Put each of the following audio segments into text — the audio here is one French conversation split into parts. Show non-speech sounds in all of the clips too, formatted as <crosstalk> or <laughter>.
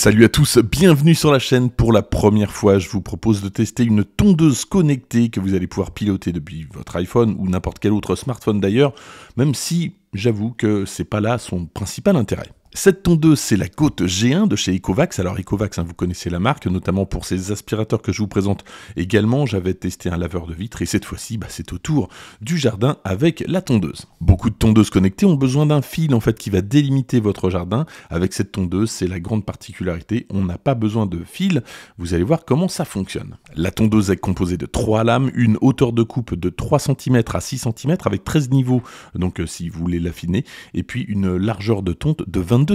Salut à tous, bienvenue sur la chaîne. Pour la première fois, je vous propose de tester une tondeuse connectée que vous allez pouvoir piloter depuis votre iPhone ou n'importe quel autre smartphone d'ailleurs, même si j'avoue que c'est pas là son principal intérêt cette tondeuse c'est la côte G1 de chez Ecovax. Alors Ecovax, hein, vous connaissez la marque, notamment pour ses aspirateurs que je vous présente également. J'avais testé un laveur de vitres et cette fois-ci, bah, c'est au tour du jardin avec la tondeuse. Beaucoup de tondeuses connectées ont besoin d'un fil en fait qui va délimiter votre jardin. Avec cette tondeuse, c'est la grande particularité. On n'a pas besoin de fil. Vous allez voir comment ça fonctionne. La tondeuse est composée de trois lames, une hauteur de coupe de 3 cm à 6 cm avec 13 niveaux, donc euh, si vous voulez l'affiner, et puis une largeur de tonte de 20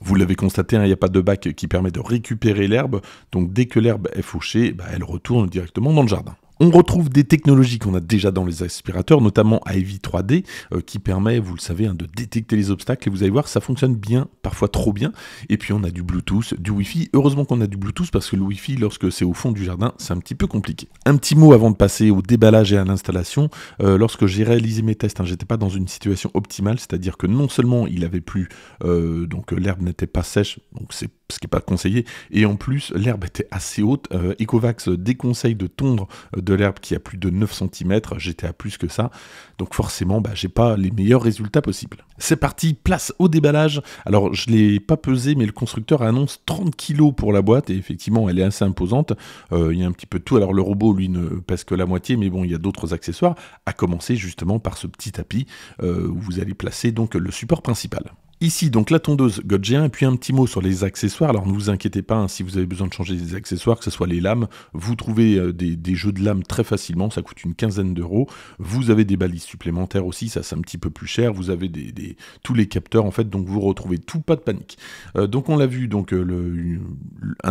vous l'avez constaté, hein, il n'y a pas de bac qui permet de récupérer l'herbe, donc dès que l'herbe est fauchée, bah, elle retourne directement dans le jardin. On retrouve des technologies qu'on a déjà dans les aspirateurs, notamment Ivy 3 d euh, qui permet, vous le savez, hein, de détecter les obstacles. Et vous allez voir, ça fonctionne bien, parfois trop bien. Et puis on a du Bluetooth, du Wi-Fi. Heureusement qu'on a du Bluetooth parce que le Wi-Fi, lorsque c'est au fond du jardin, c'est un petit peu compliqué. Un petit mot avant de passer au déballage et à l'installation. Euh, lorsque j'ai réalisé mes tests, hein, j'étais pas dans une situation optimale, c'est-à-dire que non seulement il avait plus, euh, donc l'herbe n'était pas sèche, donc c'est ce qui n'est pas conseillé. Et en plus, l'herbe était assez haute. Euh, Ecovax déconseille de tondre euh, de l'herbe qui a plus de 9 cm. J'étais à plus que ça. Donc forcément, bah, j'ai pas les meilleurs résultats possibles. C'est parti, place au déballage. Alors, je l'ai pas pesé, mais le constructeur annonce 30 kg pour la boîte. Et effectivement, elle est assez imposante. Euh, il y a un petit peu de tout. Alors, le robot, lui, ne pèse que la moitié, mais bon, il y a d'autres accessoires. À commencer justement par ce petit tapis où vous allez placer donc le support principal. Ici, donc la tondeuse G1, et puis un petit mot sur les accessoires. Alors ne vous inquiétez pas, hein, si vous avez besoin de changer des accessoires, que ce soit les lames, vous trouvez euh, des, jeux de lames très facilement, ça coûte une quinzaine d'euros. Vous avez des balises supplémentaires aussi, ça c'est un petit peu plus cher. Vous avez des, tous les capteurs en fait, donc vous retrouvez tout, pas de panique. Euh, donc on l'a vu, donc euh,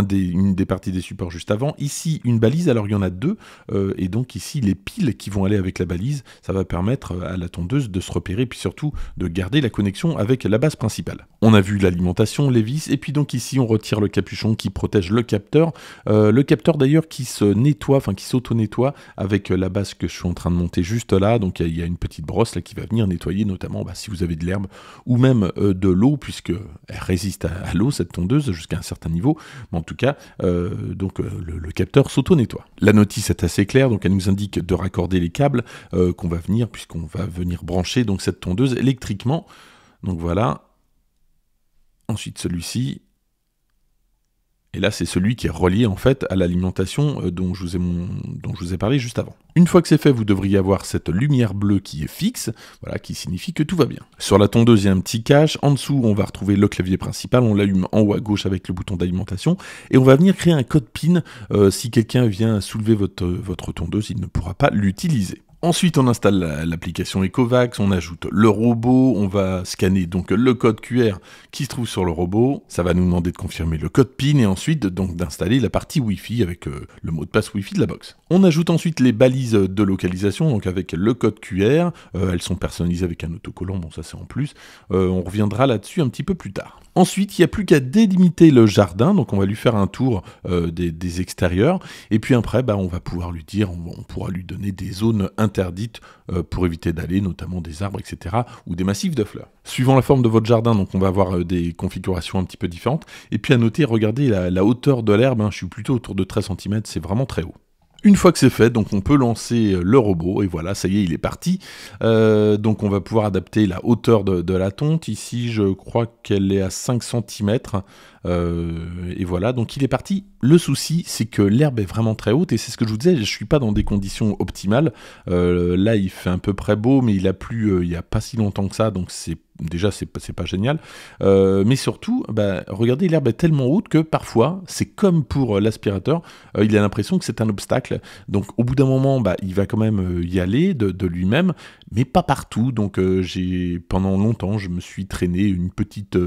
des, une des parties des supports juste avant. Ici, une balise, alors il y en a deux, et donc ici les piles qui vont aller avec la balise, ça va permettre à la tondeuse de se repérer, puis surtout de garder la connexion avec la base on a vu l'alimentation, les vis, et puis donc ici on retire le capuchon qui protège le capteur. Euh, le capteur d'ailleurs qui se nettoie, enfin qui s'auto-nettoie avec la base que je suis en train de monter juste là. Donc il y, a une petite brosse là qui va venir nettoyer notamment bah, si vous avez de l'herbe ou même euh, de l'eau, puisque elle résiste à, l'eau cette tondeuse jusqu'à un certain niveau. Mais en tout cas, euh, donc le, le capteur s'auto-nettoie. La notice est assez claire, donc elle nous indique de raccorder les câbles qu'on va venir, puisqu'on va venir brancher donc cette tondeuse électriquement. Donc voilà, Ensuite, celui-ci. Et là, c'est celui qui est relié en fait à l'alimentation euh, dont, je vous ai dont je vous ai parlé juste avant. Une fois que c'est fait, vous devriez avoir cette lumière bleue qui est fixe, voilà, qui signifie que tout va bien. Sur la tondeuse, il y a un petit cache. En dessous, on va retrouver le clavier principal. On l'allume en haut à gauche avec le bouton d'alimentation. Et on va venir créer un code PIN. Euh, si quelqu'un vient soulever votre, votre tondeuse, il ne pourra pas l'utiliser. Ensuite, on installe l'application Ecovax, on ajoute le robot, on va scanner donc le code QR qui se trouve sur le robot. Ça va nous demander de confirmer le code PIN et ensuite donc d'installer la partie Wi-Fi avec euh, le mot de passe Wi-Fi de la box. On ajoute ensuite les balises de localisation, donc avec le code QR. Euh, elles sont personnalisées avec un autocollant, bon ça c'est en plus. Euh, on reviendra là-dessus un petit peu plus tard. Ensuite, il n'y a plus qu'à délimiter le jardin, donc on va lui faire un tour euh, des, extérieurs, et puis après, bah, on va pouvoir lui dire, on, pourra lui donner des zones interdites euh, pour éviter d'aller, notamment des arbres, etc., ou des massifs de fleurs. Suivant la forme de votre jardin, donc on va avoir euh, des configurations un petit peu différentes, et puis à noter, regardez la, hauteur de l'herbe, hein, je suis plutôt autour de 13 cm, c'est vraiment très haut. Une fois que c'est fait, donc on peut lancer euh, le robot et voilà, ça y est, il est parti. Euh, donc on va pouvoir adapter la hauteur de, la tonte. Ici, je crois qu'elle est à 5 cm. Euh, et voilà, donc il est parti. Le souci, c'est que l'herbe est vraiment très haute et c'est ce que je vous disais, je suis pas dans des conditions optimales. là, il fait à peu près beau, mais il a plu il n'y a pas si longtemps que ça, donc c'est déjà c'est pas génial. Euh, mais surtout, bah, regardez, l'herbe est tellement haute que parfois, c'est comme pour euh, l'aspirateur, euh, il a l'impression que c'est un obstacle. Donc au bout d'un moment, bah, il va quand même y aller de, lui-même, mais pas partout. Donc j'ai pendant longtemps, je me suis traîné une petite,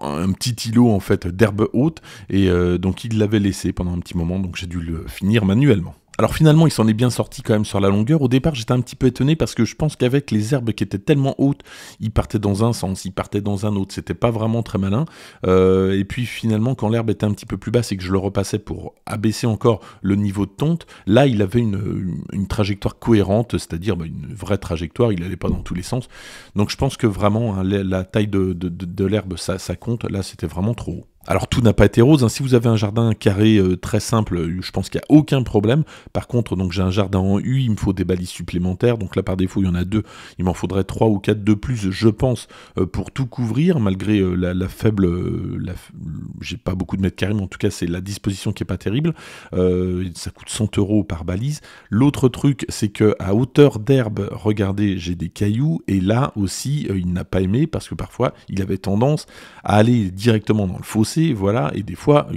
un petit îlot en fait d'herbe haute, et donc il l'avait laissé pendant un petit moment, donc j'ai dû le finir manuellement. Alors finalement, il s'en est bien sorti quand même sur la longueur. Au départ, j'étais un petit peu étonné parce que je pense qu'avec les herbes qui étaient tellement hautes, il partait dans un sens, il partait dans un autre. C'était pas vraiment très malin. Euh, et puis finalement, quand l'herbe était un petit peu plus basse et que je le repassais pour abaisser encore le niveau de tonte, là, il avait une, trajectoire cohérente, c'est-à-dire bah, une vraie trajectoire. Il n'allait pas dans tous les sens. Donc je pense que vraiment, hein, la, taille de, l'herbe, ça, ça compte. Là, c'était vraiment trop haut. Alors tout n'a pas été rose, hein. si vous avez un jardin carré euh, très simple, euh, je pense qu'il n'y a aucun problème. Par contre, donc j'ai un jardin en U, il me faut des balises supplémentaires, donc là par défaut il y en a deux, il m'en faudrait trois ou quatre de plus, je pense, euh, pour tout couvrir, malgré la, faible... j'ai pas beaucoup de mètres carrés, mais en tout cas c'est la disposition qui n'est pas terrible. ça coûte 100 euros par balise. L'autre truc, c'est que à hauteur d'herbe, regardez, j'ai des cailloux, et là aussi il n'a pas aimé, parce que parfois il avait tendance à aller directement dans le fossé voilà, et des fois,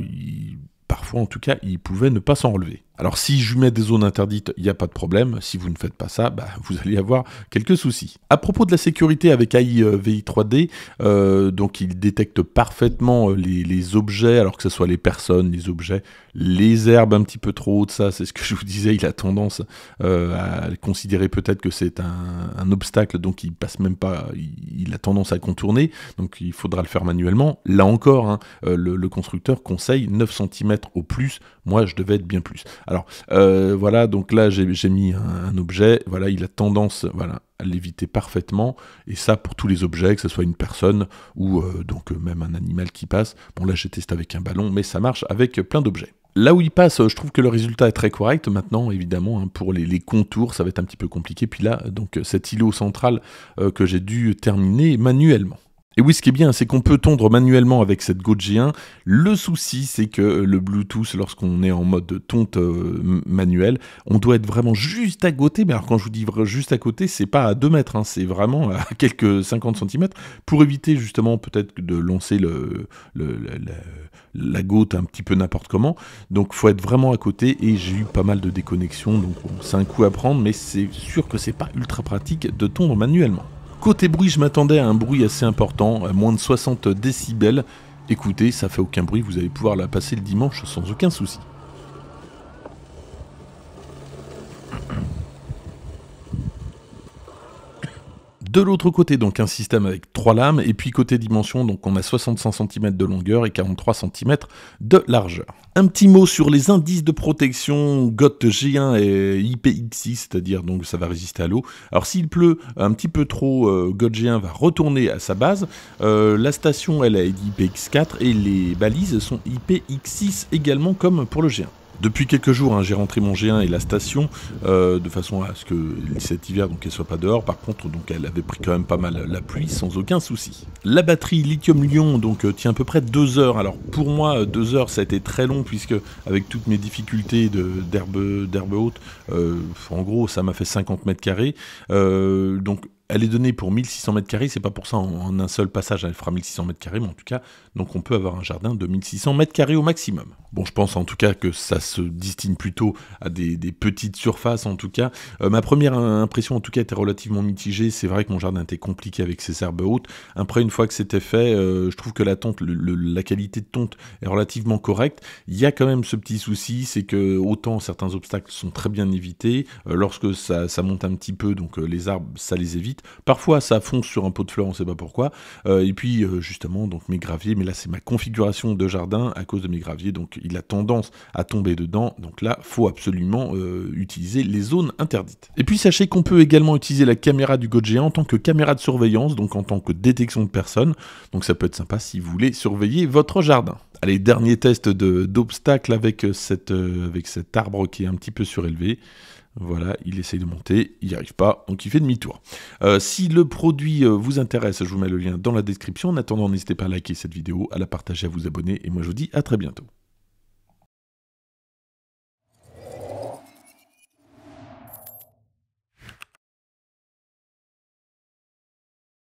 parfois en tout cas, il pouvait ne pas s'en relever. Alors si je mets des zones interdites, il n'y a pas de problème. Si vous ne faites pas ça, bah, vous allez avoir quelques soucis. À propos de la sécurité avec AI 3 euh, d euh, donc il détecte parfaitement euh, les, objets, alors que ce soit les personnes, les objets, les herbes un petit peu trop hautes, ça c'est ce que je vous disais, il a tendance à considérer peut-être que c'est un, obstacle, donc il passe même pas, il, a tendance à contourner, donc il faudra le faire manuellement. Là encore, hein, le, le constructeur conseille 9 cm au plus, moi je devais être bien plus. Alors euh, voilà, donc là j'ai mis un, objet, voilà, il a tendance voilà, à l'éviter parfaitement, et ça pour tous les objets, que ce soit une personne ou euh, donc euh, même un animal qui passe. Bon là j'ai testé avec un ballon, mais ça marche avec plein d'objets. Là où il passe, je trouve que le résultat est très correct. Maintenant, évidemment, hein, pour les, contours, ça va être un petit peu compliqué. Puis là, donc cet îlot central que j'ai dû terminer manuellement. Et oui, ce qui est bien, c'est qu'on peut tondre manuellement avec cette goutte G1. Le souci, c'est que le Bluetooth, lorsqu'on est en mode tonte euh, manuelle, manuel, on doit être vraiment juste à côté. Mais alors, quand je vous dis juste à côté, c'est pas à 2 mètres, hein, c'est vraiment à <laughs> quelques 50 cm pour éviter justement peut-être de lancer le, la, la goutte un petit peu n'importe comment. Donc, faut être vraiment à côté. Et j'ai eu pas mal de déconnexions, donc c'est un coup à prendre, mais c'est sûr que c'est pas ultra pratique de tondre manuellement. Côté bruit, je m'attendais à un bruit assez important, à moins de 60 décibels. Écoutez, ça fait aucun bruit, vous allez pouvoir la passer le dimanche sans aucun souci. De l'autre côté, donc un système avec trois lames, et puis côté dimension, donc on a 65 cm de longueur et 43 cm de largeur. Un petit mot sur les indices de protection GOT G1 et IPX6, c'est-à-dire donc ça va résister à l'eau. Alors s'il pleut un petit peu trop, euh, GOT G1 va retourner à sa base. Euh, la station, elle est IPX4 et les balises sont IPX6 également comme pour le G1. Depuis quelques jours, j'ai hein, rentré mon G1 et la station euh, de façon à ce que cet hiver donc soit pas dehors. Par contre, donc elle avait pris quand même pas mal la pluie sans aucun souci. La batterie lithium-ion donc euh, tient à peu près deux heures. Alors pour moi, euh, deux heures ça a été très long puisque avec toutes mes difficultés d'herbe d'herbe haute, en gros ça m'a fait 50 mètres carrés. donc elle est donnée pour 1600 m carrés, c'est pas pour ça en, un seul passage, elle fera 1600 m carrés, mais en tout cas, donc on peut avoir un jardin de 1600 m carrés au maximum. Bon, je pense en tout cas que ça se destine plutôt à des, petites surfaces, en tout cas. Euh, ma première impression, en tout cas, était relativement mitigée. C'est vrai que mon jardin était compliqué avec ses herbes hautes. Après, une fois que c'était fait, euh, je trouve que la tonte, la qualité de tonte est relativement correcte. Il y a quand même ce petit souci, c'est que autant certains obstacles sont très bien évités, euh, lorsque ça monte un petit peu, donc les arbres, ça les évite Parfois, ça fonce sur un pot de fleurs, on sait pas pourquoi. Euh, et puis, euh, justement, donc mes graviers, mais là, c'est ma configuration de jardin à cause de mes graviers, donc il a tendance à tomber dedans. Donc là, faut absolument euh, utiliser les zones interdites. Et puis, sachez qu'on peut également utiliser la caméra du Goji en tant que caméra de surveillance, donc en tant que détection de personnes. Donc ça peut être sympa si vous voulez surveiller votre jardin. Allez, dernier test d'obstacle avec, avec cet arbre qui est un petit peu surélevé. Voilà, il essaye de monter, il n'y arrive pas, donc il fait demi-tour. Euh, si le produit euh, vous intéresse, je vous mets le lien dans la description. En attendant, n'hésitez pas à liker cette vidéo, à la partager, à vous abonner, et moi je vous dis à très bientôt.